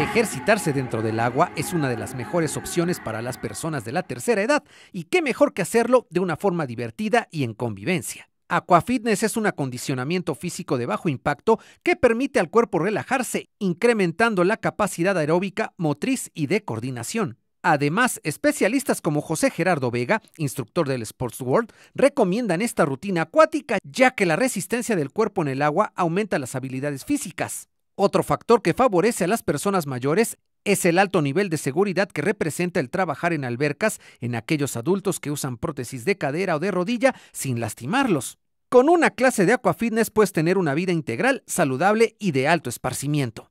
Ejercitarse dentro del agua es una de las mejores opciones para las personas de la tercera edad y qué mejor que hacerlo de una forma divertida y en convivencia. Aquafitness es un acondicionamiento físico de bajo impacto que permite al cuerpo relajarse, incrementando la capacidad aeróbica, motriz y de coordinación. Además, especialistas como José Gerardo Vega, instructor del Sports World, recomiendan esta rutina acuática ya que la resistencia del cuerpo en el agua aumenta las habilidades físicas. Otro factor que favorece a las personas mayores es el alto nivel de seguridad que representa el trabajar en albercas en aquellos adultos que usan prótesis de cadera o de rodilla sin lastimarlos. Con una clase de aquafitness puedes tener una vida integral, saludable y de alto esparcimiento.